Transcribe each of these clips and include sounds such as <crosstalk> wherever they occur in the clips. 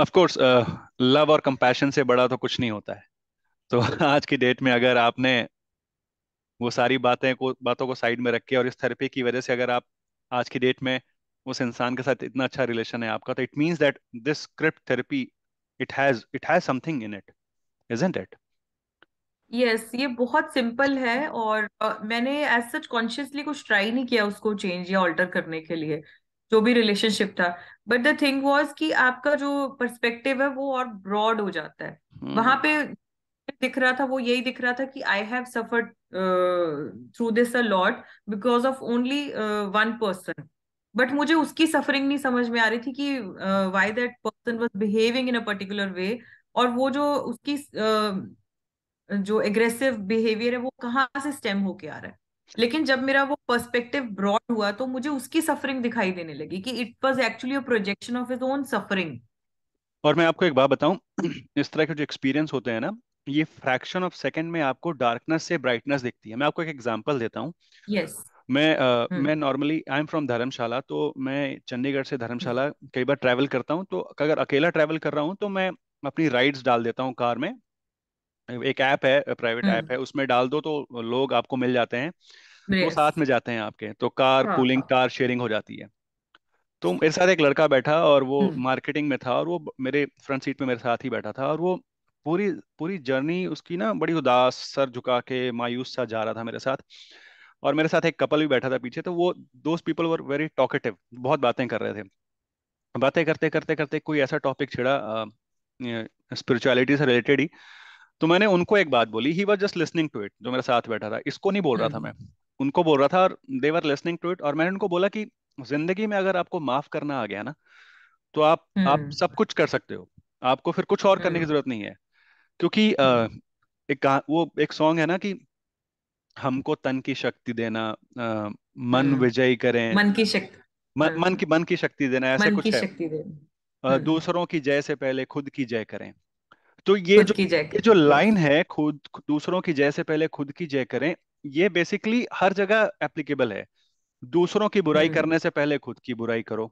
Of course love और compassion से बड़ा तो कुछ नहीं होता है तो आज की डेट में अगर आपने वो सारी बातें को बातों को साइड में रख के और इस थेरेपी की वजह से अगर आप आज की डेट में उस इंसान के साथ इतना अच्छा रिलेशन है आपका तो it means that this script therapy it has it has something in it isn't it yes yes, ये बहुत सिंपल है और uh, मैंने एज सच कॉन्शियसली कुछ ट्राई नहीं किया उसको चेंज या ऑल्टर करने के लिए जो भी रिलेशनशिप था बट द थिंग वॉज कि आपका जो परस्पेक्टिव है वो और ब्रॉड हो जाता है hmm. हम्म। वहां पे दिख रहा था वो यही दिख रहा था कि I have suffer through this a lot because of only one person but मुझे उसकी सफरिंग नहीं समझ में आ रही थी कि why that person was behaving in a particular way और वो जो उसकी uh, जो एग्रेसिव बिहेवियर है वो कहाँ से स्टेम होके आ रहा है लेकिन जब मेरा वो पर्सपेक्टिव ब्रॉड हुआ तो मुझे उसकी सफरिंग दिखाई देने लगी कि it was actually a projection of his own suffering और मैं आपको एक बात बताऊं <clears throat> इस तरह के जो एक्सपीरियंस होते हैं ना ये फ्रैक्शन ऑफ सेकंड में आपको डार्कनेस से ब्राइटनेस दिखती है मैं आपको एक एग्जांपल देता हूं यस yes. मैं uh, मैं normally I am from Dharamshala तो मैं चंडीगढ़ से धर्मशाला हम्म। कई बार ट्रैवल करता हूँ तो अगर अकेला ट्रैवल कर रहा हूँ तो मैं अपनी राइड्स डाल देता हूँ कार में एक ऐप है प्राइवेट ऐप हम्म। है उसमें डाल दो तो लोग आपको मिल जाते हैं तो साथ में जाते हैं आपके तो कार पूलिंग हाँ। कार शेयरिंग हो जाती है तो मेरे साथ एक लड़का बैठा और वो हम्म। मार्केटिंग में था और वो मेरे फ्रंट सीट में मेरे साथ ही बैठा था और वो पूरी पूरी जर्नी उसकी ना बड़ी उदास सर झुका के मायूस सा जा रहा था मेरे साथ और मेरे साथ एक कपल भी बैठा था पीछे तो वो दोस्त पीपल वर वेरी टॉकेटिव बहुत बातें कर रहे थे बातें करते करते करते कोई ऐसा टॉपिक छिड़ा स्पिरिचुअलिटी से रिलेटेड ही तो मैंने उनको एक बात बोली he was just listening to it जो मेरे साथ बैठा था इसको नहीं बोल रहा था हम्म। मैं उनको बोल रहा था और वर लिसनिंग टू इट और मैंने उनको बोला कि जिंदगी में अगर आपको माफ करना आ गया ना तो आप आप हम्म। सब कुछ कर सकते हो आपको फिर कुछ और करने की हम्म। जरूरत नहीं है क्योंकि एक वो एक सॉन्ग है ना कि हमको तन की शक्ति देना मन विजयी करें मन की शक्ति मन, मन की मन की शक्ति देना ऐसा कुछ है दूसरों की जय से पहले खुद की जय करें तो ये जो ये जो लाइन है खुद दूसरों की जय से पहले खुद की जय करें ये बेसिकली हर जगह एप्लीकेबल है दूसरों की बुराई हम्म। करने से पहले खुद की बुराई करो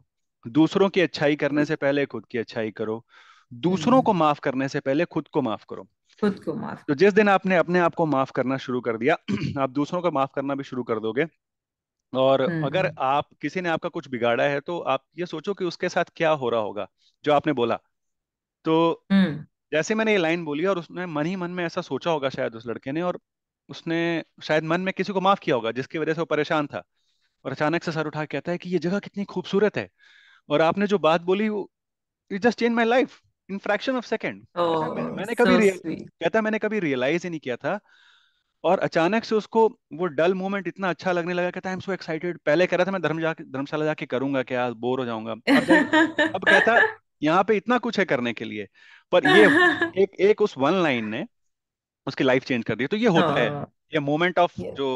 दूसरों की अच्छाई करने से पहले खुद की अच्छाई करो दूसरों हम्म। को माफ करने से पहले खुद को माफ करो खुद को माफ तो जिस दिन आपने अपने आप को माफ करना शुरू कर दिया <clears throat> आप दूसरों को माफ करना भी शुरू कर दोगे और अगर हम्म। आप किसी ने आपका कुछ बिगाड़ा है तो आप ये सोचो कि उसके साथ क्या हो रहा होगा जो आपने बोला तो जैसे मैंने ये लाइन बोली और उसने मन ही मन में ऐसा सोचा होगा शायद उस लड़के ने और उसने शायद मन में किसी को माफ किया होगा जिसकी वजह से वो परेशान था और अचानक से सर उठा कहता है कि ये जगह कितनी खूबसूरत है और आपने जो बात बोली वो it just change my life in fraction of second मैंने so कभी कहता मैंने कभी रियलाइज ही नहीं किया था और अचानक से उसको वो डल मोमेंट इतना अच्छा लगने लगा कहता आई एम सो एक्साइटेड पहले कह रहा था मैं धर्म जाके धर्मशाला जाके करूंगा क्या बोर हो जाऊंगा अब, अब कहता यहाँ पे इतना कुछ है करने के लिए पर ये <laughs> एक एक उस वन लाइन ने उसकी लाइफ चेंज कर दी तो ये होता है हाँ। ये मोमेंट ऑफ जो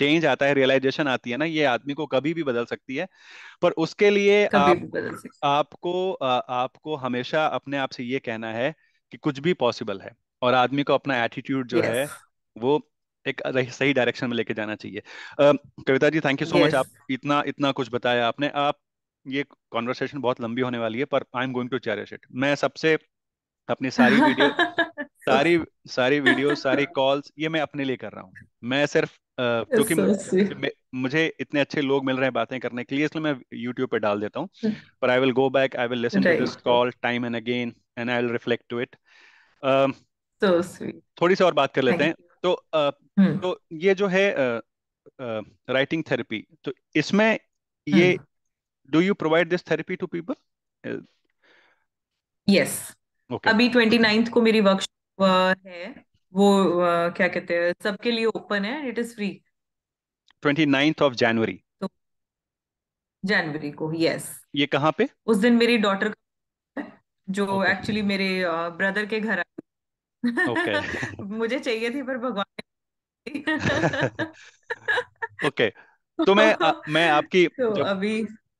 चेंज uh, आता है रियलाइजेशन आती है ना ये आदमी को कभी भी बदल सकती है पर उसके लिए आप, आपको आ, आपको हमेशा अपने आप से ये कहना है कि कुछ भी पॉसिबल है और आदमी को अपना एटीट्यूड जो yes. है वो एक सही डायरेक्शन में लेके जाना चाहिए uh, Kavita ji thank you so much आप इतना इतना कुछ बताया आपने आप ये कॉन्वर्सेशन बहुत लंबी होने वाली है पर I am going to cherish it मैं सबसे अपनी सारी वीडियो <laughs> सारी सारी वीडियो सारी कॉल्स ये मैं अपने लिए कर रहा हूँ मैं सिर्फ क्योंकि uh, so मुझे इतने अच्छे लोग मिल रहे हैं बातें करने के लिए इसलिए मैं YouTube पे डाल देता हूँ hmm. पर I will go back I will listen to this call time and again and I will reflect to it थोड़ी सी और बात कर लेते हैं तो uh, hmm. तो ये जो है राइटिंग uh, थेरेपी uh, तो इसमें ये hmm. do you provide this therapy to people yes okay. अभी 29th को मेरी वर्कशॉप uh, है वो uh, क्या कहते हैं सबके लिए ओपन है it is free 29th of January जनवरी को यस ये कहाँ पे उस दिन मेरी डॉटर जो एक्चुअली okay. मेरे ब्रदर uh, के घर आई okay. <laughs> मुझे चाहिए थी पर भगवान ओके <laughs> okay. तो मैं आ, <laughs> मैं आपकी तो अभी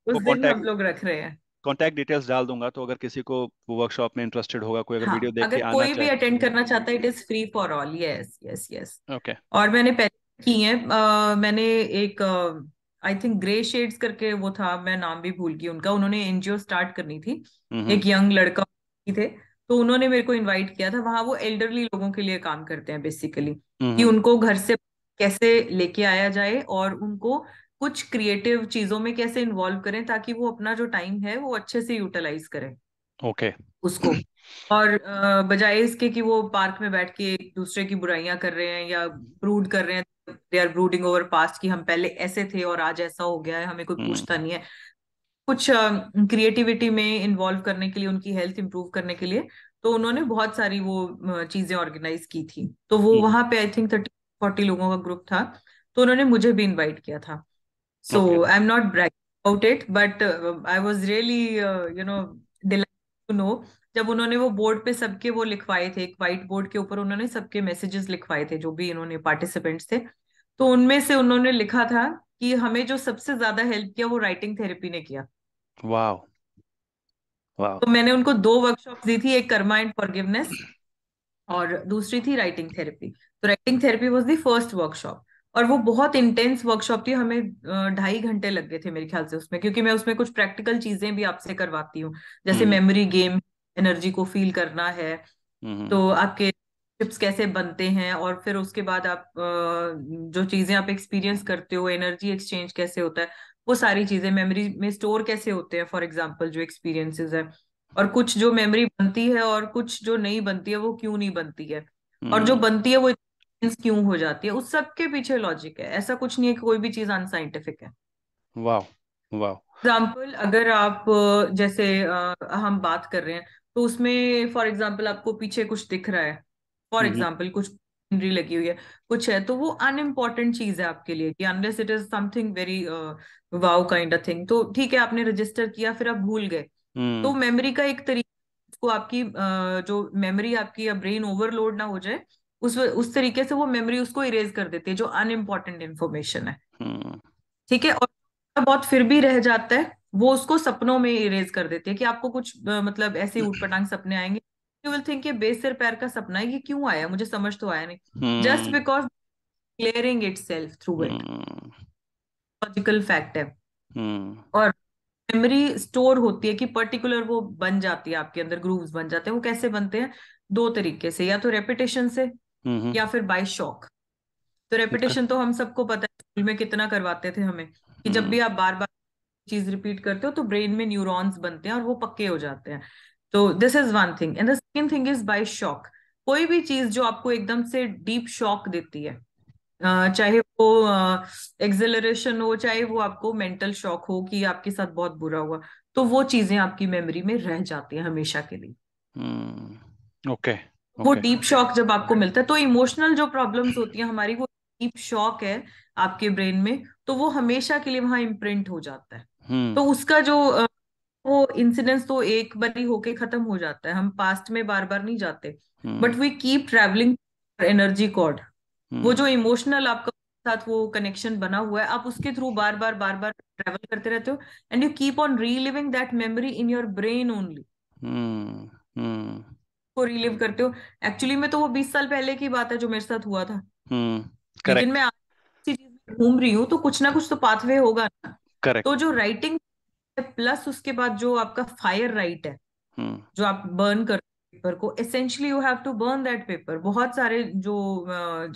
उस दिन हम लोग रख रहे हैं कॉन्टैक्ट डिटेल्स डाल दूंगा तो अगर किसी को वर्कशॉप में इंटरेस्टेड होगा कोई अगर वीडियो हाँ, देख के आना कोई भी अटेंड करना चाहता है it is free for all yes yes yes okay और मैंने पहले की है आ, मैंने एक आई थिंक ग्रे शेड्स करके वो था मैं नाम भी भूल गई उनका उन्होंने एनजीओ स्टार्ट करनी थी एक यंग लड़का थे तो उन्होंने मेरे को इनवाइट किया था वहां वो एल्डरली लोगों के लिए काम करते हैं बेसिकली कि उनको घर से कैसे लेके आया जाए और उनको कुछ क्रिएटिव चीजों में कैसे इन्वॉल्व करें ताकि वो अपना जो टाइम है वो अच्छे से यूटिलाइज करें ओके okay. उसको और बजाय इसके कि वो पार्क में बैठ के एक दूसरे की बुराइयां कर रहे हैं या ब्रूड कर रहे हैं they are brooding over past कि हम पहले ऐसे थे और आज ऐसा हो गया है हमें कोई हम्म। पूछता नहीं है कुछ क्रिएटिविटी में इन्वॉल्व करने के लिए उनकी हेल्थ इंप्रूव करने के लिए तो उन्होंने बहुत सारी वो चीजें ऑर्गेनाइज की थी तो वो हम्म। वहां पे आई थिंक थर्टी फोर्टी लोगों का ग्रुप था तो उन्होंने मुझे भी इनवाइट किया था So okay. I'm not bragging about it, but uh, I was really, uh, you know, delighted to know जब उन्होंने वो बोर्ड पे सबके वो लिखवाए थे एक व्हाइट बोर्ड के ऊपर उन्होंने सबके मैसेजेस लिखवाए थे जो भी इन्होंने पार्टिसिपेंट्स थे तो उनमें से उन्होंने लिखा था कि हमें जो सबसे ज्यादा हेल्प किया वो राइटिंग थेरेपी ने किया वाओ वाओ तो मैंने उनको दो वर्कशॉप दी थी एक कर्मा एंड फॉरगिवनेस और दूसरी थी राइटिंग थेरेपी तो writing therapy was the first workshop और वो बहुत इंटेंस वर्कशॉप थी हमें ढाई घंटे लग गए थे मेरे ख्याल से उसमें क्योंकि मैं उसमें कुछ प्रैक्टिकल चीजें भी आपसे करवाती हूँ जैसे मेमोरी गेम एनर्जी को फील करना है हम्म, हम्म। तो आपके चिप्स कैसे बनते हैं और फिर उसके बाद आप जो चीजें आप एक्सपीरियंस करते हो एनर्जी एक्सचेंज कैसे होता है वो सारी चीजें मेमोरी में स्टोर कैसे होते हैं फॉर एग्जाम्पल जो एक्सपीरियंसेस है और कुछ जो मेमोरी बनती है और कुछ जो नहीं बनती है वो क्यों नहीं बनती है और जो हम्म। बनती है वो क्यों हो जाती है उस सब के पीछे लॉजिक है ऐसा कुछ नहीं है कि कोई भी चीज अनसाइंटिफिक है वाह वाह एग्जाम्पल अगर आप जैसे हम बात कर रहे हैं तो उसमें फॉर एग्जाम्पल आपको पीछे कुछ दिख रहा है फॉर एग्जाम्पल हम्म, हम्म। कुछ लगी हुई है कुछ है तो वो अनइम्पॉर्टेंट चीज है आपके लिए कि unless it is something very wow kind of thing तो ठीक है आपने रजिस्टर किया फिर आप भूल गए तो मेमोरी हम्म। का एक तरीका आपकी uh, जो मेमोरी आपकी या ब्रेन ओवरलोड ना हो जाए उस उस तरीके से वो मेमोरी उसको इरेज कर देती है जो अनइम्पॉर्टेंट इन्फॉर्मेशन है हम्म। ठीक है और बहुत फिर भी रह जाता है वो उसको सपनों में इरेज कर देती है कि आपको कुछ मतलब ऐसे ऊट पटांग सपने आएंगे यू विल थिंक ये बेसर पैर का सपना है ये क्यों आया मुझे समझ तो आया नहीं just because clearing itself through it logical fact है हम्म। और मेमोरी स्टोर होती है कि पर्टिकुलर वो बन जाती है आपके अंदर ग्रूव्स बन जाते हैं वो कैसे बनते हैं दो तरीके से या तो रेपिटेशन से या फिर बाय शॉक तो रेपिटेशन तो हम सबको पता है स्कूल में कितना करवाते थे हमें कि जब भी हम्म। आप बार बार चीज रिपीट करते हो तो ब्रेन में न्यूरॉन्स बनते हैं और वो पक्के हो जाते हैं तो this is one thing and the second thing is by shock कोई भी चीज जो आपको एकदम से डीप शॉक देती है चाहे वो एक्सेलरेशन हो चाहे वो आपको मेंटल शॉक हो कि आपके साथ बहुत बुरा हुआ तो वो चीजें आपकी मेमोरी में रह जाती है हमेशा के लिए ओके हम्म। hmm. okay. वो डीप शॉक जब आपको मिलता है तो इमोशनल जो प्रॉब्लम्स होती है हमारी वो डीप शॉक है आपके ब्रेन में तो वो हमेशा के लिए वहां इम्प्रिंट हो जाता है हम्म। तो उसका जो वो इंसिडेंस तो एक बार ही होके खत्म हो जाता है हम पास्ट में बार बार नहीं जाते but we keep travelling energy cord वो जो इमोशनल आपका साथ वो कनेक्शन बना हुआ है आप उसके थ्रू बार बार बार बार ट्रेवल करते रहते हो and you keep on reliving that memory in your brain only को रिलीव करते हो एक्चुअली में तो वो बीस साल पहले की बात है जो मेरे साथ हुआ था हम्म, लेकिन मैं घूम रही हूँ तो कुछ ना कुछ तो पाथवे होगा ना करेक्ट तो जो राइटिंग प्लस उसके बाद जो आपका फायर राइट है हम्म। जो आप बर्न कर पेपर को essentially you have to burn that paper बहुत सारे जो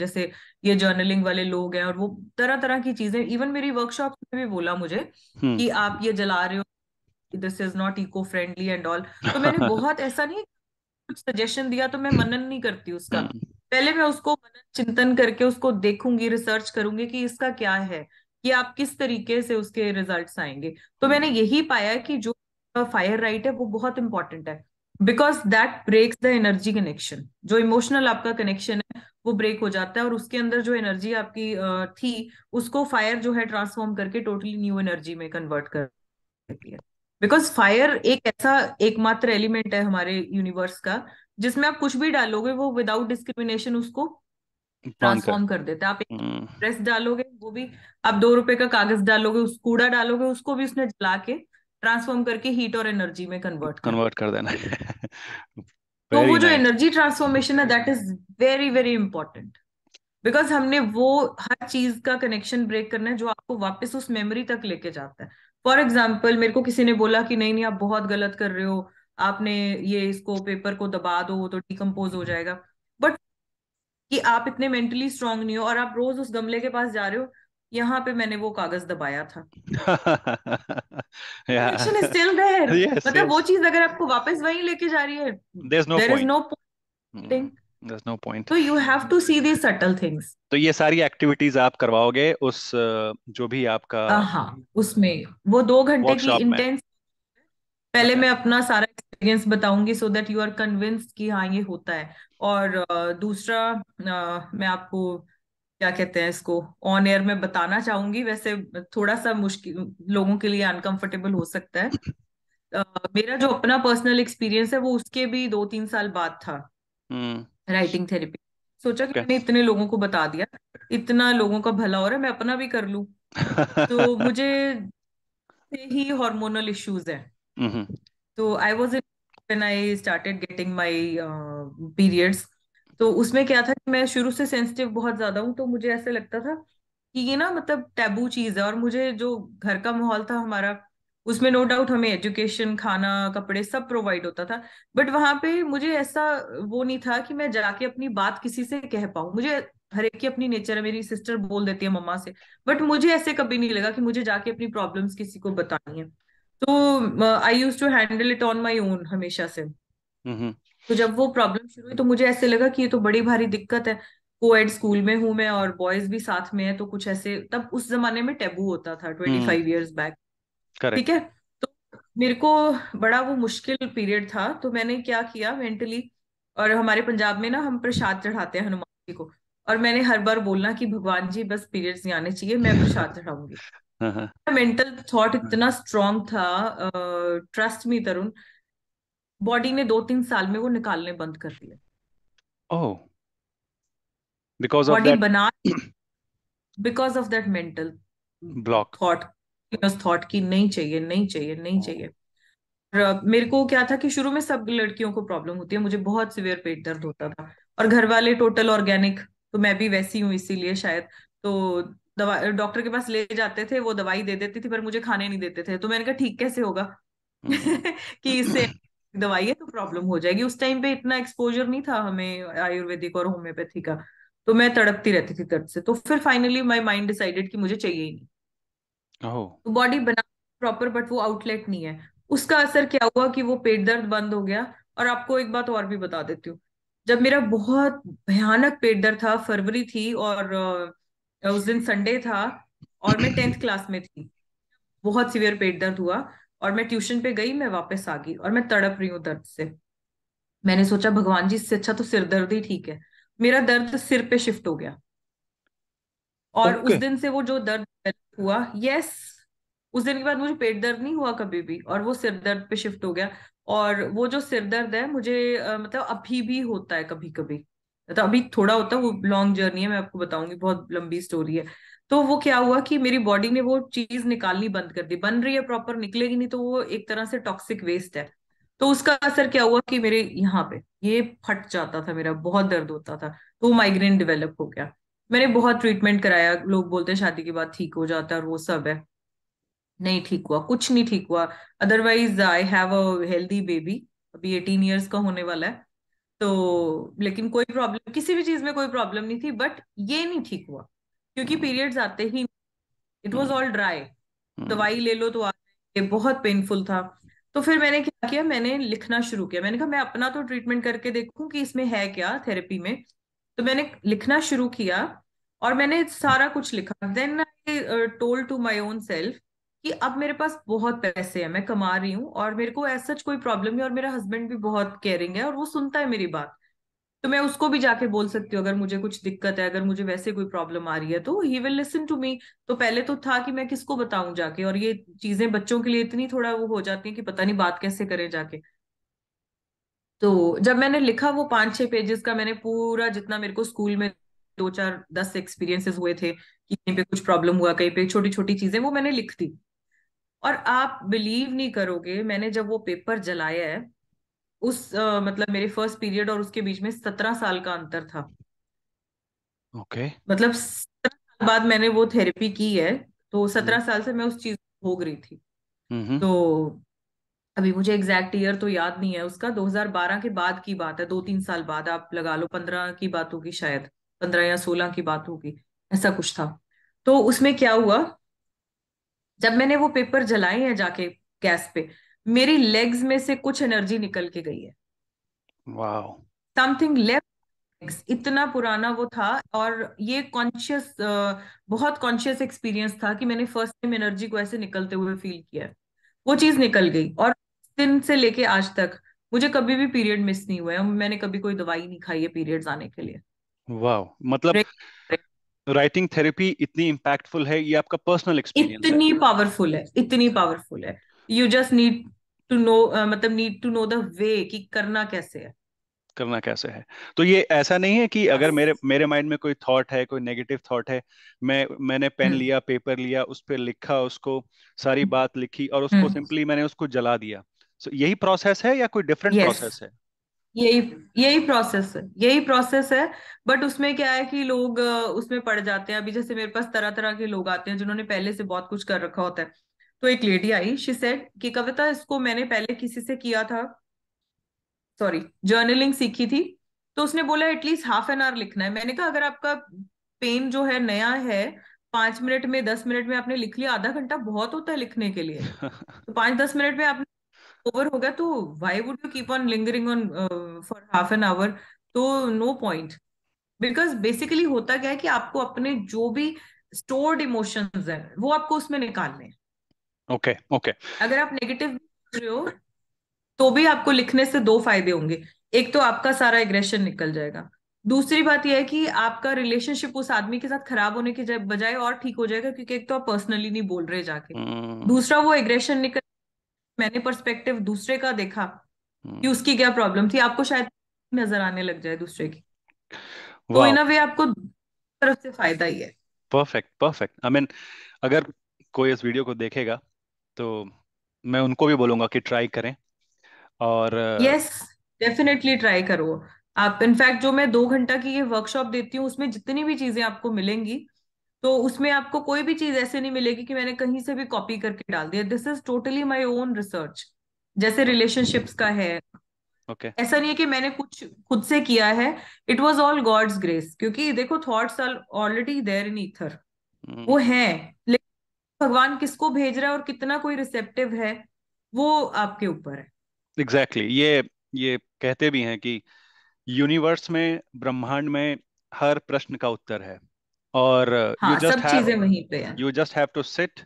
जैसे ये जर्नलिंग वाले लोग हैं और वो तरह तरह की चीजें इवन मेरी वर्कशॉप में भी बोला मुझे हम्म। कि आप ये जला रहे हो this is not eco friendly and all तो मैंने <laughs> बहुत ऐसा नहीं कुछ सजेशन दिया तो मैं मनन नहीं करती उसका हम्म। पहले मैं उसको मनन चिंतन करके उसको देखूंगी रिसर्च करूंगी कि इसका क्या है कि आप किस तरीके से उसके रिजल्ट्स आएंगे तो मैंने यही पाया कि जो फायर राइट है वो बहुत इंपॉर्टेंट है because that breaks the energy connection जो इमोशनल आपका कनेक्शन है वो ब्रेक हो जाता है और उसके अंदर जो एनर्जी आपकी थी उसको फायर जो है ट्रांसफॉर्म करके टोटली न्यू एनर्जी में कन्वर्ट कर देती है बिकॉज फायर एक ऐसा एकमात्र एलिमेंट है हमारे यूनिवर्स का जिसमें आप कुछ भी डालोगे वो विदाउट डिस्क्रिमिनेशन उसको ट्रांसफॉर्म कर देता है आप एक प्रेस हम्म। डालोगे वो भी आप दो रुपए का कागज डालोगे उस कूड़ा डालोगे उसको भी उसने जला के ट्रांसफॉर्म करके हीट और एनर्जी में कन्वर्ट कन्वर्ट कर देना <laughs> तो वो जो एनर्जी ट्रांसफॉर्मेशन है that is very very important because हमने वो हर चीज का कनेक्शन ब्रेक करना है जो आपको वापस उस मेमोरी तक लेके जाता है फॉर एग्जाम्पल मेरे को किसी ने बोला कि नहीं नहीं आप बहुत गलत कर रहे हो आपने ये इसको पेपर को दबा दो वो तो डिकम्पोज हो जाएगा बट कि आप इतने मेंटली स्ट्रांग नहीं हो और आप रोज उस गमले के पास जा रहे हो यहाँ पे मैंने वो कागज दबाया था स्टिल <laughs> देयर <laughs> मतलब वो चीज अगर आपको वापस वहीं लेके जा रही है there is no point there's no point so you have to see these subtle things तो ये सारी एक्टिविटीज आप करवाओगे उस जो भी आपका हाँ उसमें वो दो घंटे की इंटेंस पहले अच्छा। मैं अपना सारा एक्सपीरियंस बताऊंगी so that you are convinced कि हाँ ये होता है और दूसरा मैं आपको क्या कहते हैं इसको ऑन एयर में बताना चाहूंगी वैसे थोड़ा सा मुश्किल लोगों के लिए अनकंफर्टेबल हो सकता है uh, मेरा जो अपना पर्सनल एक्सपीरियंस है वो उसके भी दो तीन साल बाद था हम्म। राइटिंग थेरेपी सोचा कि मैंने इतने लोगों को बता दिया इतना लोगों का भला हो रहा है मैं अपना भी कर लू तो <laughs> मुझे से ही हार्मोनल इश्यूज है तो I was when I started getting my periods तो उसमें क्या था कि मैं शुरू से सेंसिटिव बहुत ज्यादा हूँ तो मुझे ऐसे लगता था कि ये ना मतलब टैबू चीज है और मुझे जो घर का माहौल था हमारा उसमें नो no डाउट हमें एजुकेशन खाना कपड़े सब प्रोवाइड होता था बट वहां पे मुझे ऐसा वो नहीं था कि मैं जाके अपनी बात किसी से कह पाऊं मुझे हर एक की अपनी नेचर है मेरी सिस्टर बोल देती है मम्मा से बट मुझे ऐसे कभी नहीं लगा कि मुझे जाके अपनी प्रॉब्लम्स किसी को बतानी है तो I use to handle it on my own हमेशा से हम्म, हम्म। तो जब वो प्रॉब्लम शुरू हुई तो मुझे ऐसे लगा कि ये तो बड़ी भारी दिक्कत है को एड स्कूल में हूँ मैं और बॉयज भी साथ में है तो कुछ ऐसे तब उस जमाने में टेबू होता था ट्वेंटी फाइव ईयर्स बैक ठीक है तो मेरे को बड़ा वो मुश्किल पीरियड था तो मैंने क्या किया मेंटली और हमारे पंजाब में ना हम प्रसाद चढ़ाते हैं हनुमान जी को और मैंने हर बार बोलना कि भगवान जी बस पीरियड्स नहीं आने चाहिए मैं प्रसाद चढ़ाऊंगी <laughs> हाँ, हाँ। मेंटल थॉट हाँ। इतना स्ट्रांग था ट्रस्ट मी तरुण बॉडी ने दो तीन साल में वो निकालने बंद कर दिए ओह बिकॉज ऑफ दैट बना because of that mental block thought continuous thought की नहीं चाहिए नहीं चाहिए नहीं हाँ। चाहिए और मेरे को क्या था कि शुरू में सब लड़कियों को प्रॉब्लम होती है मुझे बहुत सिवियर पेट दर्द होता था और घर वाले टोटल ऑर्गेनिक तो मैं भी वैसी हूँ इसीलिए शायद तो दवा डॉक्टर के पास ले जाते थे वो दवाई दे देती थी पर मुझे खाने नहीं देते थे तो मैंने कहा ठीक कैसे होगा <laughs> कि इससे हम्म। दवाई है तो प्रॉब्लम हो जाएगी उस टाइम पे इतना एक्सपोजर नहीं था हमें आयुर्वेदिक और होम्योपैथी का तो मैं तड़पती रहती थी दर्द से तो फिर फाइनली माई माइंड डिसाइडेड कि मुझे चाहिए ही नहीं तो बॉडी बना प्रॉपर बट वो आउटलेट नहीं है उसका असर क्या हुआ कि वो पेट दर्द बंद हो गया और आपको एक बात और भी बता देती हूँ जब मेरा बहुत भयानक पेट दर्द था फरवरी थी और उस दिन संडे था और मैं टेंथ क्लास में थी बहुत सीवियर पेट दर्द हुआ और मैं ट्यूशन पे गई मैं वापस आ गई और मैं तड़प रही हूँ दर्द से मैंने सोचा भगवान जी इससे अच्छा तो सिर दर्द ही ठीक है मेरा दर्द सिर पे शिफ्ट हो गया और okay. उस दिन से वो जो दर्द हुआ यस उस दिन के बाद मुझे पेट दर्द नहीं हुआ कभी भी और वो सिर दर्द पे शिफ्ट हो गया और वो जो सिर दर्द है मुझे मतलब अभी भी होता है कभी कभी मतलब अभी थोड़ा होता है वो लॉन्ग जर्नी है मैं आपको बताऊंगी बहुत लंबी स्टोरी है तो वो क्या हुआ कि मेरी बॉडी ने वो चीज निकालनी बंद कर दी बन रही है प्रॉपर निकलेगी नहीं तो वो एक तरह से टॉक्सिक वेस्ट है तो उसका असर क्या हुआ कि मेरे यहाँ पे ये फट जाता था मेरा बहुत दर्द होता था तो माइग्रेन डेवलप हो गया मैंने बहुत ट्रीटमेंट कराया लोग बोलते हैं शादी के बाद ठीक हो जाता है वो सब है नहीं ठीक हुआ कुछ नहीं ठीक हुआ otherwise I have a healthy baby अभी एटीन ईयर्स का होने वाला है तो लेकिन कोई प्रॉब्लम किसी भी चीज में कोई प्रॉब्लम नहीं थी बट ये नहीं ठीक हुआ क्योंकि पीरियड्स हम्म। आते ही इट वॉज ऑल ड्राई दवाई ले लो तो आ बहुत पेनफुल था तो फिर मैंने क्या किया मैंने लिखना शुरू किया मैंने कहा मैं अपना तो ट्रीटमेंट करके देखूं कि इसमें है क्या थेरेपी में तो मैंने लिखना शुरू किया और मैंने सारा कुछ लिखा then I told to my own self कि अब मेरे पास बहुत पैसे हैं मैं कमा रही हूँ और मेरे को ऐसा कोई प्रॉब्लम नहीं और मेरा हस्बैंड भी बहुत केयरिंग है और वो सुनता है मेरी बात तो मैं उसको भी जाके बोल सकती हूँ अगर मुझे कुछ दिक्कत है अगर मुझे वैसे कोई प्रॉब्लम आ रही है तो he will listen to me तो पहले तो था कि मैं किसको बताऊं जाके और ये चीजें बच्चों के लिए इतनी थोड़ा वो हो जाती है कि पता नहीं बात कैसे करें जाके तो जब मैंने लिखा वो पांच छह पेजेस का मैंने पूरा जितना मेरे को स्कूल में दो चार दस एक्सपीरियंसेस हुए थे कि कहीं पे कुछ प्रॉब्लम हुआ कहीं पे छोटी छोटी चीजें वो मैंने लिख दी और आप बिलीव नहीं करोगे मैंने जब वो पेपर जलाया है उस आ, मतलब मेरे फर्स्ट पीरियड और उसके बीच में सत्रह साल का अंतर था ओके okay. मतलब सत्रह साल बाद मैंने वो थेरेपी की है तो हम्म। सत्रह साल से मैं उस चीज भोग रही थी हम्म, हम्म। तो अभी मुझे एग्जैक्ट ईयर तो याद नहीं है उसका 2012 के बाद की बात है दो तीन साल बाद आप लगा लो पंद्रह की बात होगी शायद पंद्रह या सोलह की बात होगी ऐसा कुछ था तो उसमें क्या हुआ जब मैंने वो पेपर जलाए हैं जाके गैस पे मेरी लेग्स में से कुछ एनर्जी निकल के गई है समथिंग लेफ्ट इतना पुराना वो था और ये कॉन्शियस बहुत कॉन्शियस एक्सपीरियंस था कि मैंने फर्स्ट टाइम एनर्जी को ऐसे निकलते हुए फील किया है वो चीज निकल गई और दिन से लेके आज तक मुझे कभी भी पीरियड मिस नहीं हुआ है मैंने कभी कोई दवाई नहीं खाई है पीरियड्स आने के लिए वाह मतलब राइटिंग थेरेपी इतनी इम्पैक्टफुल है ये आपका पर्सनल एक्सपीरियंस इतनी पावरफुल है इतनी पावरफुल है you just need to know मतलब need to know the way कि करना कैसे है करना कैसे है तो ये ऐसा नहीं है कि अगर मेरे <laughs> मेरे माइंड में कोई थॉट है कोई नेगेटिव थॉट है मैं मैंने पेन हम्म। लिया पेपर लिया उस पर लिखा उसको सारी हम्म। बात लिखी और उसको हम्म। सिंपली मैंने उसको जला दिया सो so, यही प्रोसेस है या कोई डिफरेंट yes. प्रोसेस है यही यही प्रोसेस है यही प्रोसेस है बट उसमें क्या है कि लोग उसमें पड़ जाते हैं अभी जैसे मेरे पास तरह तरह के लोग आते हैं जिन्होंने पहले से बहुत कुछ कर रखा होता है तो एक लेडी आई शी सेड कि कविता इसको मैंने पहले किसी से किया था सॉरी जर्नलिंग सीखी थी तो उसने बोला एटलीस्ट हाफ एन आवर लिखना है मैंने कहा अगर आपका पेन जो है नया है पांच मिनट में दस मिनट में आपने लिख लिया आधा घंटा बहुत होता है लिखने के लिए <laughs> तो पांच दस मिनट में आपने ओवर हो गया तो why would you keep on lingering on for half an hour तो नो पॉइंट बिकॉज बेसिकली होता क्या है कि आपको अपने जो भी स्टोर्ड इमोशंस हैं वो आपको उसमें निकालने ओके okay, ओके okay. अगर आप नेगेटिव रहे हो तो भी आपको लिखने से दो फायदे होंगे एक तो आपका सारा एग्रेशन निकल जाएगा दूसरी बात यह है कि आपका रिलेशनशिप उस आदमी के साथ खराब होने के बजाय और ठीक हो जाएगा क्योंकि एक तो आप पर्सनली नहीं बोल रहे जाके हम्म। दूसरा वो एग्रेशन निकल मैंने पर्सपेक्टिव दूसरे का देखा कि हम्म। उसकी क्या प्रॉब्लम थी आपको शायद नजर आने लग जाए दूसरे की तो इन अ वे आपको तरफ से फायदा ही है परफेक्ट परफेक्ट आई मीन अगर कोई इस वीडियो को देखेगा तो मैं उनको भी बोलूंगा कि ट्राई करें और यस डेफिनेटली ट्राई करो आप इनफैक्ट जो मैं दो घंटा की ये वर्कशॉप देती हूँ उसमें जितनी भी चीजें आपको मिलेंगी तो उसमें आपको कोई भी चीज ऐसे नहीं मिलेगी कि मैंने कहीं से भी कॉपी करके डाल दिया this is totally my own research जैसे रिलेशनशिप्स का है okay. ऐसा नहीं है कि मैंने कुछ खुद से किया है it was all God's grace क्योंकि देखो thoughts are already there in ether वो है लेकिन भगवान किसको भेज रहा है और कितना कोई रिसेप्टिव है वो आपके ऊपर है एग्जैक्टली exactly. ये ये कहते भी हैं कि यूनिवर्स में ब्रह्मांड में हर प्रश्न का उत्तर है और you just have you just have to sit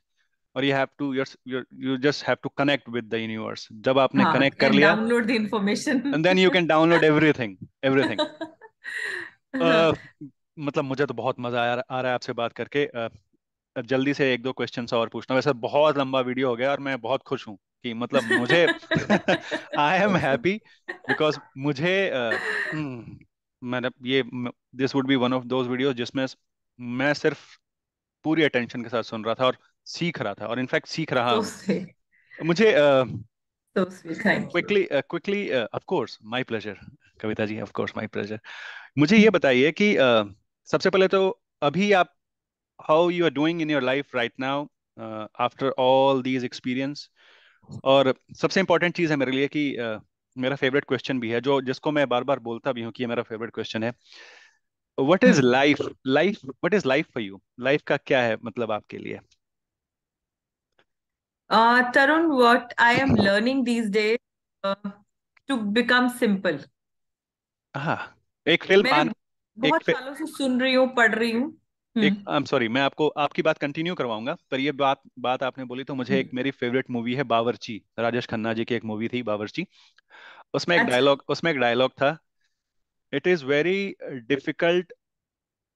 और you have to you just have to connect with the universe जब आपने कनेक्ट हाँ, कर लिया download the information and then you can download everything everything मतलब मुझे तो बहुत मजा आ, आ रहा है आपसे बात करके uh, जल्दी से एक दो क्वेश्चन और पूछना वैसे बहुत लंबा वीडियो हो गया और मैं बहुत खुश हूँ कि मतलब मुझे आई एम हैप्पी बिकॉज मुझे हम्म। मैंने ये this would be one of those video जिसमें मैं सिर्फ पूरी अटेंशन के साथ सुन रहा था और सीख रहा था और इनफैक्ट सीख रहा तो so मुझे quickly quickly of course my pleasure Kavita ji of course my pleasure मुझे ये बताइए कि uh, सबसे पहले तो अभी आप how you are doing in your life right now after all these experience और सबसे इंपॉर्टेंट चीज़ है मेरे लिए कि uh, मेरा फेवरेट क्वेश्चन भी है जो जिसको मैं बार बार बोलता भी हूँ कि ये मेरा फेवरेट क्वेश्चन है what is life life what is life for you life का क्या है मतलब आपके लिए Tarun Tarun, I am learning learning day to become simple हाँ, एक फिल्म बहुत एक सालों से सुन रही हूँ पढ़ रही हूँ एक आई एम सॉरी मैं आपको आपकी बात कंटिन्यू करवाऊंगा पर ये बात बात आपने बोली तो मुझे एक हम्म। मेरी फेवरेट मूवी है बावरची राजेश खन्ना जी की एक मूवी थी बावरची उसमें एक डायलॉग अच्छा। उसमें एक डायलॉग था it is very difficult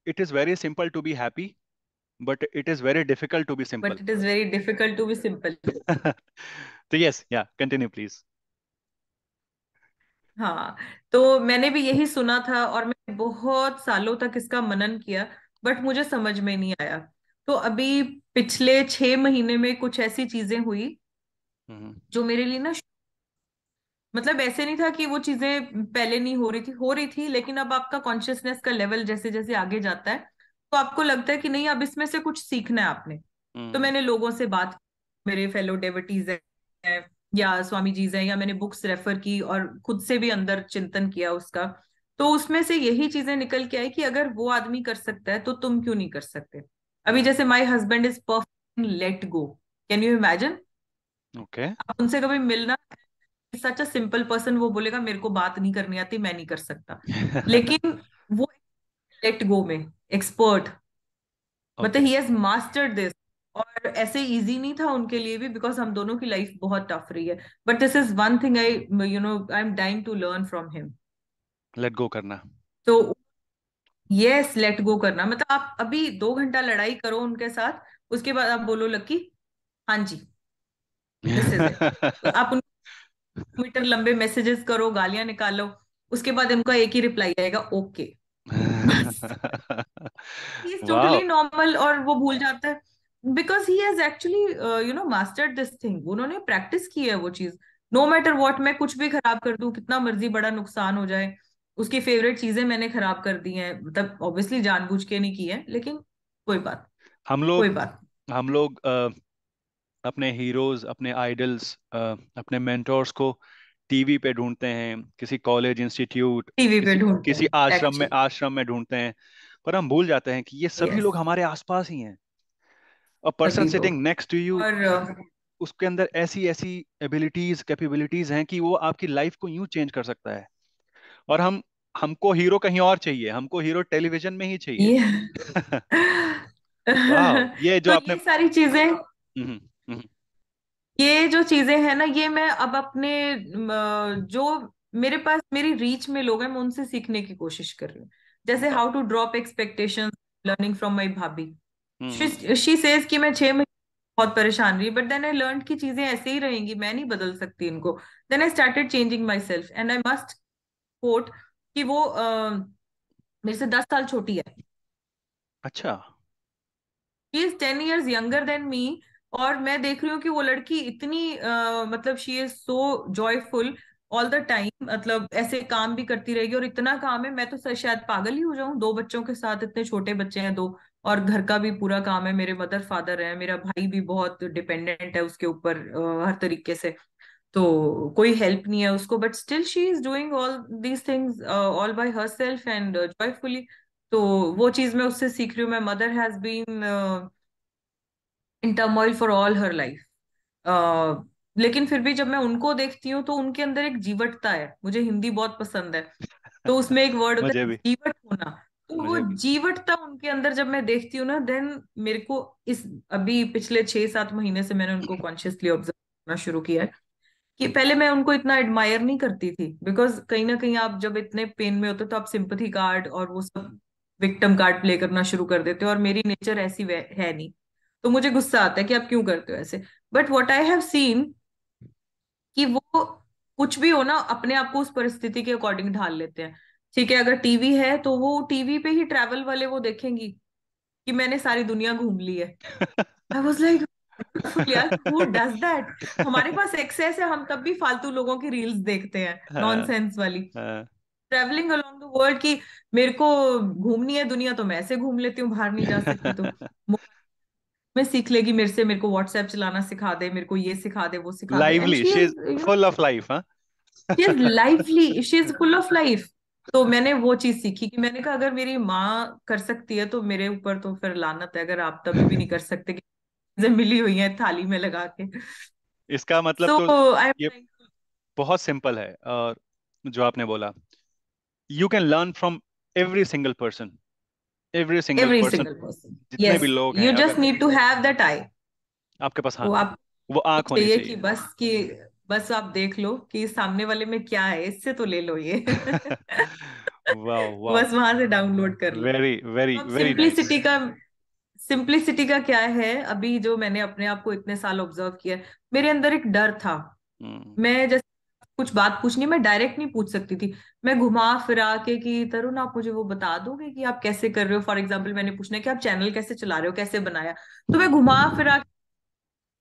it is very simple to be happy but it is very difficult to be simple but it is very difficult to be simple तो यस या कंटिन्यू प्लीज हाँ तो मैंने भी यही सुना था और मैं बहुत सालों तक इसका मनन किया बट मुझे समझ में नहीं आया तो अभी पिछले छह महीने में कुछ ऐसी चीजें हुई हम्म। जो मेरे लिए ना मतलब ऐसे नहीं था कि वो चीजें पहले नहीं हो रही थी हो रही थी लेकिन अब आपका कॉन्शियसनेस का लेवल जैसे जैसे आगे जाता है तो आपको लगता है कि नहीं अब इसमें से कुछ सीखना है आपने हम्म। तो मैंने लोगों से बात मेरे फेलो डेविटीज है या स्वामी जीज है या मैंने बुक्स रेफर की और खुद से भी अंदर चिंतन किया उसका तो उसमें से यही चीजें निकल के आई कि अगर वो आदमी कर सकता है तो तुम क्यों नहीं कर सकते अभी जैसे my husband is perfect let go can you imagine okay आप उनसे कभी मिलना सच अ सिंपल पर्सन वो बोलेगा मेरे को बात नहीं करनी आती मैं नहीं कर सकता <laughs> लेकिन वो लेट गो में एक्सपर्ट मतलब ही हैज मास्टर्ड दिस और ऐसे इजी नहीं था उनके लिए भी बिकॉज हम दोनों की लाइफ बहुत टफ रही है but this is one thing I you know I am dying to learn from him let go करना तो यस लेट गो करना मतलब आप अभी दो घंटा लड़ाई करो उनके साथ उसके बाद आप बोलो लक्की हाँ जी <laughs> आप उन मीटर लंबे मैसेजेस करो गालियां निकालो उसके बाद उनका एक ही रिप्लाई आएगा ओके टोटली नॉर्मल और वो भूल जाता है because he has actually you know mastered this thing उन्होंने प्रैक्टिस की है वो चीज नो मैटर वॉट मैं कुछ भी खराब कर दूं कितना मर्जी बड़ा नुकसान हो जाए उसकी फेवरेट चीजें मैंने खराब कर दी हैं मतलब ऑब्वियसली जानबूझ के नहीं की है लेकिन कोई बात हम लोग कोई बात हम लोग आ, अपने हीरोज अपने आइडल्स अपने मेंटर्स को टीवी पे ढूंढते हैं किसी कॉलेज इंस्टीट्यूट टीवी पे ढूंढते किसी आश्रम में आश्रम में ढूंढते हैं पर हम भूल जाते हैं कि ये सभी yes. लोग हमारे आसपास ही हैं a person sitting next to you उसके अंदर ऐसी ऐसी एबिलिटीज कैपेबिलिटीज हैं कि वो आपकी लाइफ को यूं चेंज कर सकता है और हम हमको हीरो कहीं और चाहिए हमको हीरो टेलीविजन में ही चाहिए ये जो तो आपने ये सारी चीजें हम्म, हम्म। ये जो चीजें हैं ना ये मैं अब अपने जो मेरे पास मेरी रीच में लोग हैं मैं उनसे सीखने की कोशिश कर रही हूँ जैसे how to drop expectation learning from my bhabhi she hmm. Says कि मैं छह महीने बहुत परेशान रही बट देन आई लर्न की चीजें ऐसे ही रहेंगी मैं नहीं बदल सकती इनको then I started changing myself and I must quote कि वो आ, मेरे से दस साल छोटी है अच्छा he is ten years younger than me और मैं देख रही हूँ कि वो लड़की इतनी आ, मतलब she is so joyful all the time मतलब ऐसे काम भी करती रहेगी और इतना काम है मैं तो सर शायद पागल ही हो जाऊं दो बच्चों के साथ इतने छोटे बच्चे हैं दो और घर का भी पूरा काम है मेरे मदर फादर है मेरा भाई भी बहुत डिपेंडेंट है उसके ऊपर हर तरीके से तो कोई हेल्प नहीं है उसको but still she is doing all these things all by herself and joyfully तो वो चीज मैं उससे सीख रही हूँ मैं mother has been in turmoil for all her life लेकिन फिर भी जब मैं उनको देखती हूँ तो उनके अंदर एक जीवटता है मुझे हिंदी बहुत पसंद है तो उसमें एक वर्ड होता है जीवट होना तो वो जीवटता उनके अंदर जब मैं देखती हूँ ना देन मेरे को इस अभी पिछले छह सात महीने से मैंने उनको कॉन्शियसली ऑब्जर्व करना शुरू किया है कि पहले मैं उनको इतना एडमायर नहीं करती थी बिकॉज कहीं ना कहीं आप जब इतने पेन में होते तो आप सिंपथी कार्ड और वो सब विक्टम कार्ड प्ले करना शुरू कर देते हो और मेरी नेचर ऐसी है नहीं तो मुझे गुस्सा आता है कि आप क्यों करते हो ऐसे but what I have seen कि वो कुछ भी हो ना अपने आप को उस परिस्थिति के अकॉर्डिंग ढाल लेते हैं ठीक है अगर टीवी है तो वो टीवी पे ही ट्रैवल वाले वो देखेंगी कि मैंने सारी दुनिया घूम ली है आई वॉज लाइक <laughs> हमारे पास एक्सेस है हम तब भी फालतू लोगों की रील्स देखते हैं नॉनसेंस हाँ। वाली ट्रेवलिंग अलोंग द वर्ल्ड की मेरे को घूमनी है दुनिया तो मैं ऐसे घूम लेती हूँ बाहर नहीं जा सकती तो <laughs> मैं सीख लेगी मेरे से मेरे को व्हाट्सएप चलाना सिखा दे मेरे को ये सिखा दे वो सिखा lively she is full of life हां she is lively she is full of life तो मैंने वो चीज सीखी कि मैंने कहा अगर मेरी माँ कर सकती है तो मेरे ऊपर तो फिर लानत है अगर आप तभी भी नहीं कर सकते कि चीजें मिली हुई हैं थाली में लगा के इसका मतलब so, तो I'm ये बहुत सिंपल है और जो आपने बोला you can learn from every single person every single person जितने yes. भी लोग you just need to have that eye आपके पास वो हाँ, आप वो आंख होनी चाहिए कि बस कि बस आप देख लो कि सामने वाले में क्या है इससे तो ले लो ये <laughs> वाओ वाओ बस वहां से डाउनलोड कर लो वेरी वेरी वेरी सिंपलिसिटी का सिंप्लिसिटी का क्या है अभी जो मैंने अपने आप को इतने साल ऑब्जर्व किया है मेरे अंदर एक डर था हम्म। मैं जैसे कुछ बात पूछनी मैं डायरेक्ट नहीं पूछ सकती थी मैं घुमा फिरा के कि तरुण आप मुझे वो बता दोगे कि आप कैसे कर रहे हो फॉर एग्जाम्पल मैंने पूछना कि आप चैनल कैसे चला रहे हो कैसे बनाया तो मैं घुमा फिरा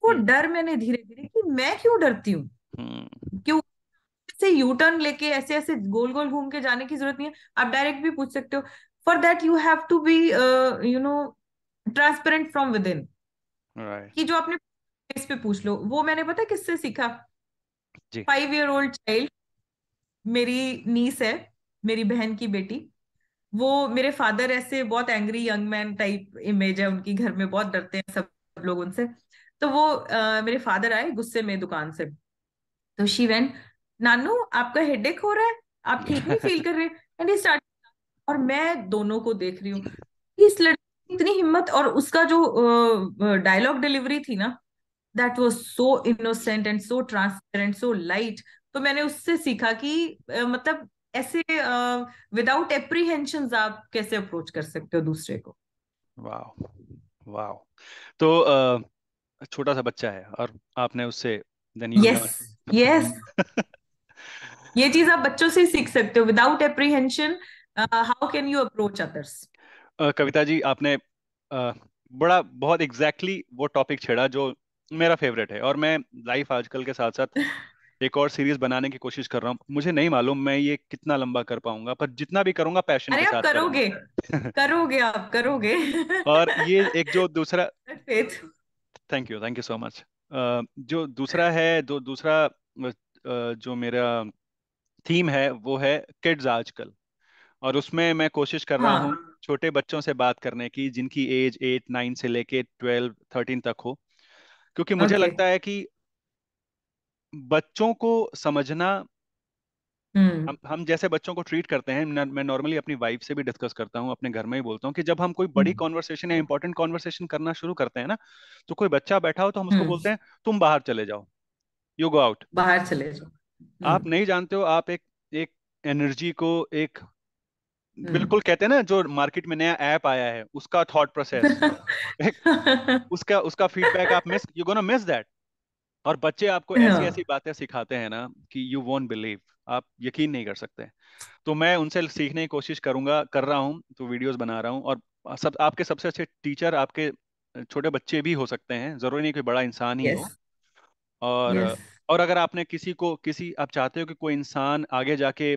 वो हम्म। डर मैंने धीरे धीरे कि मैं क्यों डरती हूँ हम्म। क्यों ऐसे यू टर्न लेके ऐसे ऐसे गोल गोल घूम के जाने की जरूरत नहीं है आप डायरेक्ट भी पूछ सकते हो for that you have to be you know transparent from within कि जो आपने फेस पे पूछ लो वो मैंने पता किससे सीखा फाइव ईयर ओल्ड चाइल्ड मेरी नीस है मेरी बहन की बेटी वो मेरे फादर ऐसे बहुत angry young man type image है उनकी घर में बहुत डरते हैं सब लोग उनसे तो वो आ, मेरे फादर आए गुस्से में दुकान से तो शी वेन नानू आपका हेडेक हो रहा है आप ठीक नहीं फील कर रहे एंड स्टार्ट और मैं दोनों को देख रही हूँ इस लड़की हिम्मत और उसका जो डायलॉग uh, डिलीवरी थी ना that was so innocent and so transparent so light तो मैंने उससे सीखा कि uh, मतलब ऐसे विदाउट uh, एप्रीहेंशन आप कैसे अप्रोच कर सकते हो दूसरे को वाओ वाओ तो uh, छोटा सा बच्चा है और आपने उससे देन यस यस ये चीज आप बच्चों से सीख सकते हो without apprehension how can you approach others Kavita ji आपने बड़ा बहुत एग्जैक्टली exactly वो टॉपिक छेड़ा जो मेरा फेवरेट है और मैं लाइफ आजकल के साथ साथ एक और सीरीज बनाने की कोशिश कर रहा हूँ मुझे नहीं मालूम मैं ये कितना लंबा कर पाऊंगा पर जितना भी करूंगा पैशन के साथ करोगे करोगे आप करोगे और ये एक जो दूसरा thank you thank you so much जो दूसरा है जो दूसरा जो मेरा थीम है वो है किड्स आजकल और उसमें मैं कोशिश कर रहा हाँ। हूँ छोटे बच्चों से बात करने की जिनकी एज एट नाइन से लेके ट्वेल्व थर्टीन तक हो क्योंकि मुझे okay. लगता है कि बच्चों को समझना hmm. हम हम जैसे बच्चों को ट्रीट करते हैं न, मैं नॉर्मली अपनी वाइफ से भी डिस्कस करता हूँ अपने घर में ही बोलता हूँ कि जब हम कोई बड़ी कॉन्वर्सेशन हम्म। या इंपॉर्टेंट कॉन्वर्सेशन करना शुरू करते हैं ना तो कोई बच्चा बैठा हो तो हम उसको हम्म। बोलते हैं तुम बाहर चले जाओ यू गो आउट बाहर चले जाओ आप नहीं जानते हो आप एक एक एनर्जी को एक हम्म। बिल्कुल कहते हैं ना जो मार्केट में नया ऐप आया है उसका थॉट प्रोसेस <laughs> उसका उसका फीडबैक आप miss you gonna miss that और बच्चे आपको हाँ। ऐसी ऐसी बातें सिखाते हैं ना कि यू वोंट बिलीव आप यकीन नहीं कर सकते तो मैं उनसे सीखने की कोशिश करूंगा कर रहा हूँ तो वीडियोस बना रहा हूँ और सब आपके सबसे अच्छे टीचर आपके छोटे बच्चे भी हो सकते हैं जरूरी नहीं कोई बड़ा इंसान ही yes. हो और yes. और अगर आपने किसी को किसी आप चाहते हो कि कोई इंसान आगे जाके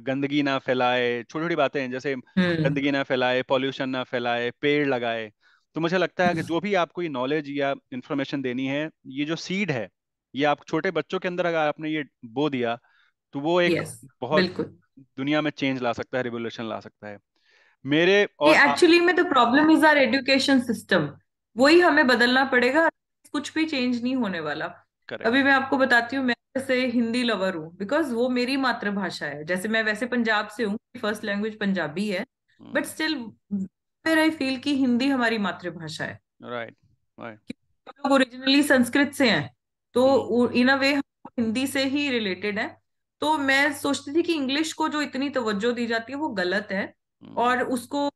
गंदगी ना फैलाए छोटी छोटी बातें हैं जैसे हम्म। गंदगी ना फैलाए पॉल्यूशन ना फैलाए पेड़ लगाए तो मुझे लगता है कि जो भी आपको ये नॉलेज या इन्फॉर्मेशन देनी है ये जो सीड है ये आप छोटे बच्चों के अंदर अगर आपने ये बो दिया तो वो एक yes, बहुत दुनिया में चेंज ला सकता है रिवोल्यूशन ला सकता है मेरे और एक्चुअली में the problem is our education system वही हमें बदलना पड़ेगा कुछ भी चेंज नहीं होने वाला correct. अभी मैं आपको बताती हूँ मैं से हिंदी लवर हूँ बिकॉज वो मेरी मातृभाषा है जैसे मैं वैसे पंजाब से हूँ फर्स्ट लैंग्वेज पंजाबी है बट स्टिल फिर आई फील कि हिंदी हमारी मातृभाषा है right right. right. Originally Sanskrit से हैं तो इन अ वे हिंदी से ही रिलेटेड है तो मैं सोचती थी कि इंग्लिश को जो इतनी तवज्जो दी जाती है वो गलत है हम्म। और उसको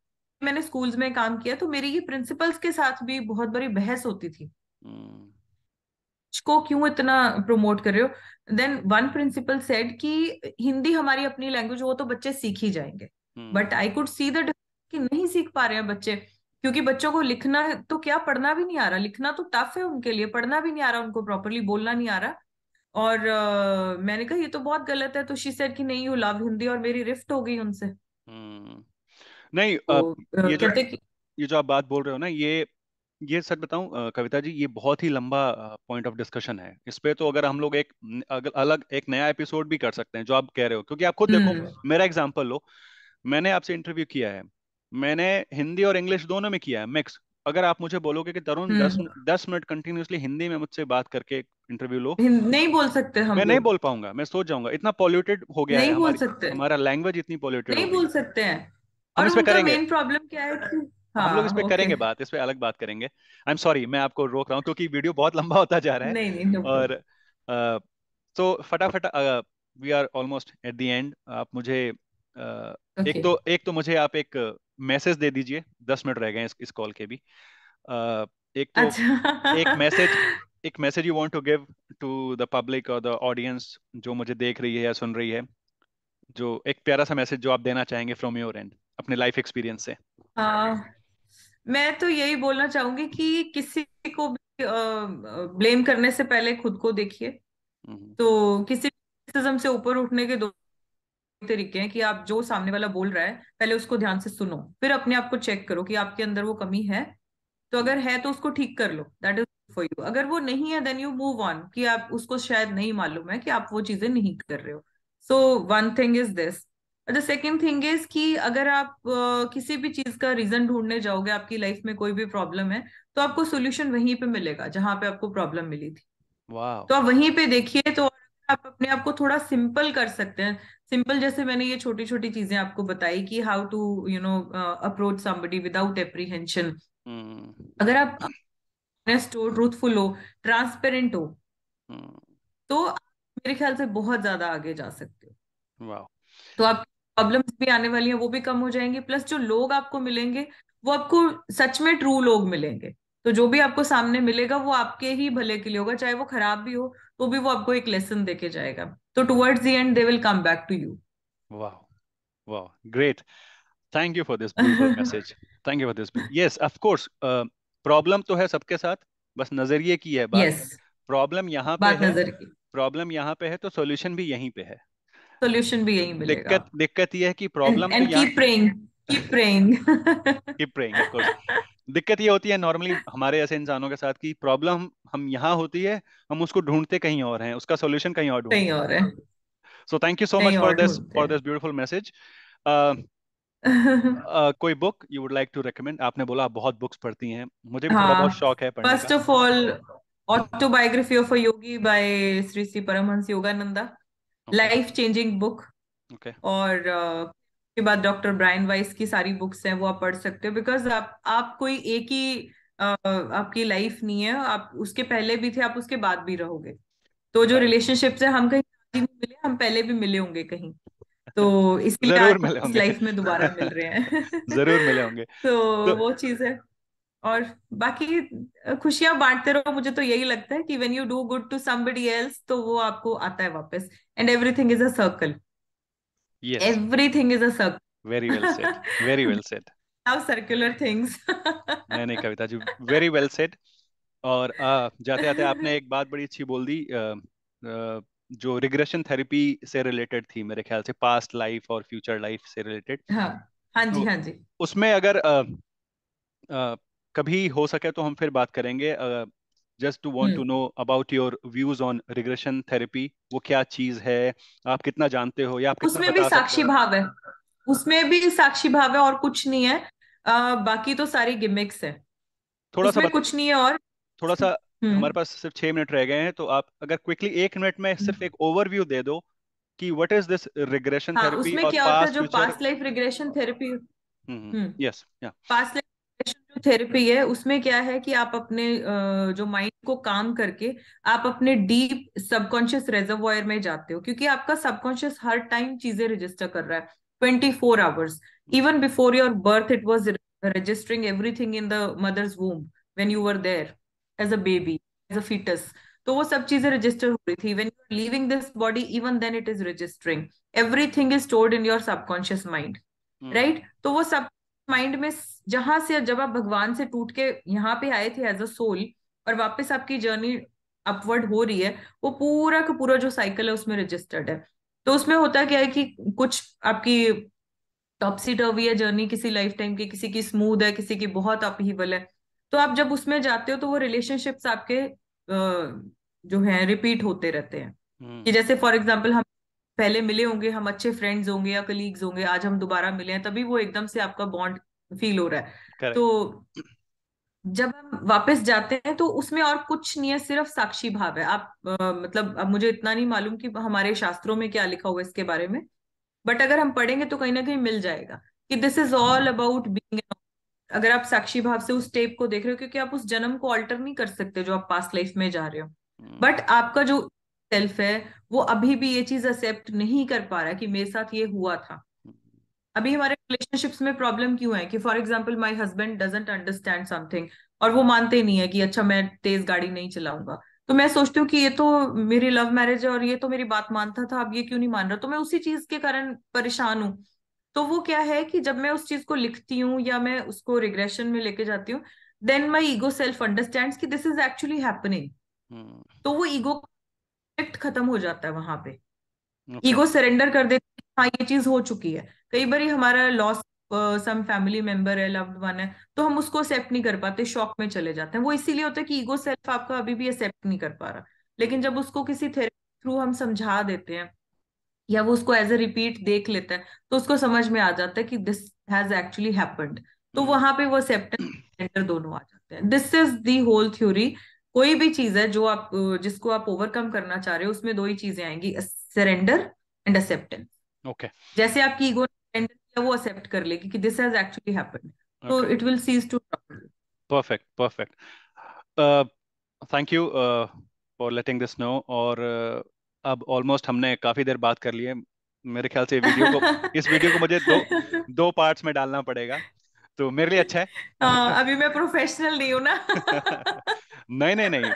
मैंने स्कूल्स में काम किया तो मेरी ये प्रिंसिपल्स के साथ भी बहुत बड़ी बहस होती थी हम्म। को क्यों इतना प्रमोट कर रहे हो देन वन प्रिंसिपल सेड कि हिंदी हमारी अपनी लैंग्वेज वो तो बच्चे सीख ही जाएंगे but I could see the कि नहीं सीख पा रहे हैं बच्चे क्योंकि बच्चों को लिखना तो क्या पढ़ना भी नहीं आ रहा लिखना तो टफ है उनके लिए पढ़ना भी नहीं आ रहा उनको प्रॉपरली बोलना नहीं आ रहा और uh, मैंने कहा ये तो बहुत गलत है तो शी सेड कि नहीं यू लव हिंदी और मेरी रिफ्ट हो गई उनसे हम्म। नहीं तो, uh, ये जो, ये जो आप बात बोल रहे हो ना ये ये सच बताऊं कविता जी ये बहुत ही लंबा पॉइंट ऑफ डिस्कशन है इस पे तो अगर हम लोग एक अलग एक नया एपिसोड भी कर सकते हैं जो आप कह रहे हो क्योंकि आप खुद देखो हम्म। मेरा एग्जांपल लो मैंने आपसे इंटरव्यू किया है मैंने हिंदी और इंग्लिश दोनों में किया है मिक्स अगर आप मुझे बोलोगे कि तरुण दस हम्म। दस मिनट कंटिन्यूसली हिंदी में मुझसे बात करके इंटरव्यू लो नहीं बोल सकते हम मैं नहीं बोल पाऊंगा मैं सोच जाऊंगा इतना पॉल्यूटेड हो गया नहीं है बोल सकते हमारा लैंग्वेज इतनी पॉल्यूटेड नहीं बोल सकते हैं और उनका मेन प्रॉब्लम क्या है हाँ, हम लोग हाँ, इसमें okay. करेंगे बात इसमें अलग बात करेंगे आई एम सॉरी मैं आपको रोक रहा हूँ क्योंकि वीडियो बहुत लंबा होता जा रहा है नहीं, नहीं, और तो फटाफट we are almost at the end आप मुझे okay. एक तो एक तो मुझे आप एक मैसेज दे दीजिए दस मिनट रह गए इस, इस कॉल के भी एक तो अच्छा। एक मैसेज एक message you want to give to the public और द ऑडियंस जो मुझे देख रही है या सुन रही है जो एक प्यारा सा मैसेज जो आप देना चाहेंगे फ्रॉम योर एंड अपने लाइफ एक्सपीरियंस से uh, मैं तो यही बोलना चाहूंगी कि किसी को भी ब्लेम करने से पहले खुद को देखिए हम्म। तो किसी क्रिटिसिज्म से ऊपर उठने के दो तरीके हैं कि आप जो सामने वाला बोल रहा है पहले उसको ध्यान से सुनो फिर अपने आप को चेक करो कि आपके अंदर वो कमी है तो अगर है तो उसको ठीक कर लो दैट इज फॉर यू अगर वो नहीं है देन यू मूव ऑन कि आप उसको शायद नहीं मालूम है कि आप वो चीजें नहीं कर रहे हो so one thing is this the second thing is कि अगर आप uh, किसी भी चीज का रीजन ढूंढने जाओगे आपकी लाइफ में कोई भी प्रॉब्लम है तो आपको सोल्यूशन वहीं पे मिलेगा जहां पे आपको प्रॉब्लम मिली थी wow. तो आप वहीं पे देखिए तो आप अपने आप को थोड़ा सिंपल कर सकते हैं सिंपल जैसे मैंने ये छोटी छोटी चीजें आपको बताई कि how to you know approach somebody without apprehension अगर आप ऑनेस्ट हो ट्रूथफुल हो ट्रांसपेरेंट हो hmm. तो मेरे ख्याल से बहुत ज्यादा आगे जा सकते हो wow. तो आप प्रॉब्लम्स भी आने वाली हैं वो भी कम हो जाएंगी प्लस जो लोग आपको मिलेंगे वो आपको सच में ट्रू लोग मिलेंगे तो जो भी आपको सामने मिलेगा वो आपके ही भले के लिए होगा चाहे वो खराब भी हो तो भी वो आपको एक लेसन देके जाएगा तो towards the end they will come back to you wow wow great thank you for this message thank you for this yes of course problem तो है सबके साथ बस नजरिए की है बात प्रॉब्लम yes, यहाँ पे है प्रॉब्लम यहाँ पे है तो सॉल्यूशन भी यहीं पे है सोल्यूशन भी यही मिलेगा दिक्कत दिक्कत ये है कि problem and keep praying keep praying keep praying of course दिक्कत ये होती है नॉर्मली हमारे ऐसे इंसानों के साथ की प्रॉब्लम हम यहाँ होती है हम उसको ढूंढते कहीं और हैं उसका सोल्यूशन कहीं और ढूंढते कहीं और है so thank you so much for this for this beautiful message कोई book you would like to recommend आपने बोला आप बहुत बुक्स पढ़ती हैं मुझे भी थोड़ा हाँ। बहुत शौक है पढ़ने first of all autobiography of a yogi by Shri Shri Paramahansa Yogananda life changing book और uh, के बाद डॉक्टर ब्रायन वाइस की सारी बुक्स हैं वो आप पढ़ सकते हो बिकॉज आप आप कोई एक ही uh, आपकी लाइफ नहीं है आप उसके पहले भी थे आप उसके बाद भी रहोगे तो जो रिलेशनशिप से हम कहीं मिले हम पहले भी मिले होंगे कहीं तो <laughs> इसलिए लाइफ में दोबारा मिल रहे हैं <laughs> जरूर मिले होंगे <laughs> तो, तो वो चीज है और बाकी खुशियां बांटते रहो मुझे तो यही लगता है कि when you do good to somebody else तो वो आपको आता है वापस and everything is a circle everything is a circle very well said very well said love circular things नहीं नहीं Kavita ji very well said और आ, जाते जाते आपने एक बात बड़ी अच्छी बोल दी आ, आ, जो रिग्रेशन थेरेपी से रिलेटेड थी मेरे ख्याल से पास्ट लाइफ और फ्यूचर लाइफ से रिलेटेड हाँ हाँ जी तो हाँ जी उसमें अगर आ, आ, कभी हो सके तो हम फिर बात करेंगे just to want to know about your views on regression therapy वो क्या चीज है आप कितना जानते हो या आप उसमें भी साक्षी भाव है उसमें भी साक्षी भाव है और कुछ नहीं है आ, बाकी तो सारी गिमिक्स है थोड़ा सा कुछ नहीं है और थोड़ा सा हम्म। हमारे पास सिर्फ छह मिनट रह गए हैं तो आप अगर क्विकली एक मिनट में सिर्फ एक ओवरव्यू दे दो कि what is this regression therapy उसमें क्या होता है जो past life regression therapy yes past life therapy है उसमें क्या है कि आप अपने जो माइंड को काम करके आप अपने डीप सबकॉन्शियस रेजर्वायर में जाते हो क्योंकि आपका सबकॉन्शियस हर टाइम चीजें रजिस्टर कर रहा है twenty four hours even before your birth it was registering everything in the mother's womb when you were there as a baby as a fetus तो वो सब चीजें रजिस्टर हो रही थी when you are leaving this body even then it is registering everything is stored in your subconscious mind right तो वो सब माइंड में जहां से जब आप भगवान से टूट के यहाँ पे आए थे एज अ सोल और वापस आपकी जर्नी अपवर्ड हो रही है वो पूरा का पूरा जो साइकिल है उसमें रजिस्टर्ड है तो उसमें होता क्या है कि कुछ आपकी टॉपसी टर्वी है जर्नी किसी लाइफ टाइम की किसी की स्मूथ है किसी की बहुत अपहीवल है तो आप जब उसमें जाते हो तो वो रिलेशनशिप्स आपके जो है रिपीट होते रहते हैं हम्म। कि जैसे फॉर एग्जाम्पल हम पहले मिले होंगे हम अच्छे फ्रेंड्स होंगे या कलीग्स होंगे आज हम दोबारा मिले हैं तभी वो एकदम से आपका बॉन्ड फील हो रहा है Correct. तो जब हम वापस जाते हैं तो उसमें और कुछ नहीं है सिर्फ साक्षी भाव है आप आ, मतलब अब मुझे इतना नहीं मालूम कि हमारे शास्त्रों में क्या लिखा हुआ है इसके बारे में बट अगर हम पढ़ेंगे तो कहीं ना कहीं मिल जाएगा कि this is all about being अगर आप साक्षी भाव से उस टेप को देख रहे हो क्योंकि आप उस जन्म को ऑल्टर नहीं कर सकते जो आप पास्ट लाइफ में जा रहे हो बट हम्म। आपका जो सेल्फ है वो अभी भी ये चीज एक्सेप्ट नहीं कर पा रहा कि मेरे साथ ये हुआ था अभी हमारे रिलेशनशिप्स में प्रॉब्लम क्यों है कि for example my husband doesn't understand something और वो मानते नहीं है कि अच्छा मैं तेज गाड़ी नहीं चलाऊंगा तो मैं सोचती हूँ कि ये तो मेरी लव मैरिज है और ये तो मेरी बात मानता था अब ये क्यों नहीं मान रहा तो मैं उसी चीज के कारण परेशान हूँ तो वो क्या है कि जब मैं उस चीज को लिखती हूँ या मैं उसको रिग्रेशन में लेके जाती हूँ then my ego self understand कि दिस इज एक्चुअली हैपनिंग तो वो ईगो रिस्पेक्ट खत्म हो जाता है वहां पे ईगो okay. सरेंडर कर देते हैं हाँ ये चीज हो चुकी है कई बार हमारा लॉस सम फैमिली मेंबर है लव्ड वन है तो हम उसको एक्सेप्ट नहीं कर पाते शॉक में चले जाते हैं वो इसीलिए होता है कि ईगो सेल्फ आपका अभी भी एक्सेप्ट नहीं कर पा रहा लेकिन जब उसको किसी थेरेपी थ्रू हम समझा देते हैं या वो उसको एज ए रिपीट देख लेता है तो उसको समझ में आ जाता है कि दिस हैज एक्चुअली हैपन्ड तो hmm. वहां पे वो एक्सेप्टेंस दोनों आ जाते हैं this is the whole theory कोई भी चीज है जो आप जिसको आप ओवरकम करना चाह रहे हो उसमें दो ही चीजें आएंगी सरेंडर एंड एक्सेप्टेंस ओके जैसे आपकी ईगो सरेंडर किया वो एक्सेप्ट कर लेगी कि this has actually happened so it will cease to perfect perfect thank you for letting this know और uh, अब ऑलमोस्ट हमने काफी देर बात कर ली है मेरे ख्याल से वीडियो को <laughs> इस वीडियो को मुझे दो दो पार्ट्स में डालना पड़ेगा तो मेरे लिए अच्छा है आ, हाँ, अभी मैं प्रोफेशनल नहीं हूँ ना <laughs> <laughs> नहीं नहीं नहीं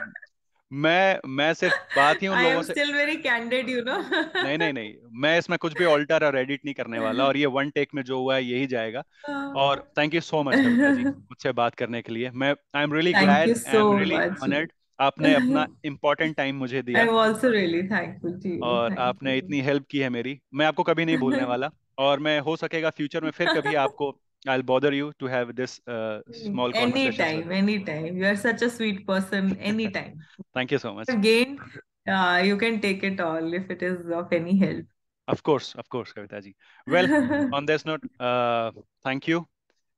मैं मैं सिर्फ बात ही उन लोगों से still very candid, you know? नहीं नहीं नहीं मैं इसमें कुछ भी ऑल्टर और एडिट नहीं करने वाला और ये वन टेक में जो हुआ है यही जाएगा हाँ। और थैंक यू सो मच जी मुझसे बात करने के लिए मैं I am really glad I am really honoured आपने अपना इम्पोर्टेंट <laughs> टाइम मुझे दिया I'm also really thankful to you. और Thank आपने you. इतनी हेल्प की है मेरी मैं आपको कभी नहीं भूलने वाला <laughs> और मैं हो सकेगा फ्यूचर में फिर कभी आपको I'll bother you to have this uh, small conversation. anytime, anytime. You are such a sweet person. Anytime. Thank you so much. Again, uh, you can take it all if it is of any help. Of course, of course, Kavitaji. Well, on this note, uh, thank you.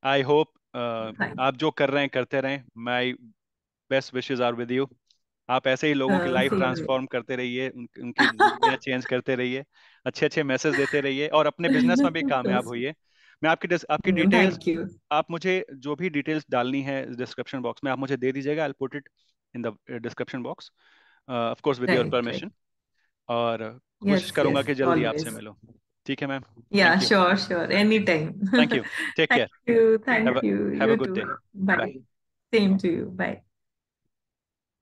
I hope uh, आप जो कर रहे हैं करते रहें my best wishes are with you आप ऐसे ही लोगों की लाइफ ट्रांसफॉर्म करते रहिए उनकी चेंज करते रहिए अच्छे अच्छे मैसेज देते रहिए और अपने बिजनेस में भी कामयाब होइए मैं आपकी डिस, आपकी डिटेल्स आप मुझे जो भी डिटेल्स डालनी है डिस्क्रिप्शन बॉक्स में आप मुझे दे दीजिएगा I put it in the description box of course with your permission और कोशिश yes, करूंगा yes, कि जल्दी आपसे मिलो ठीक है ma'am yeah sure sure any time thank you take care thank you thank you have a good day bye same to you bye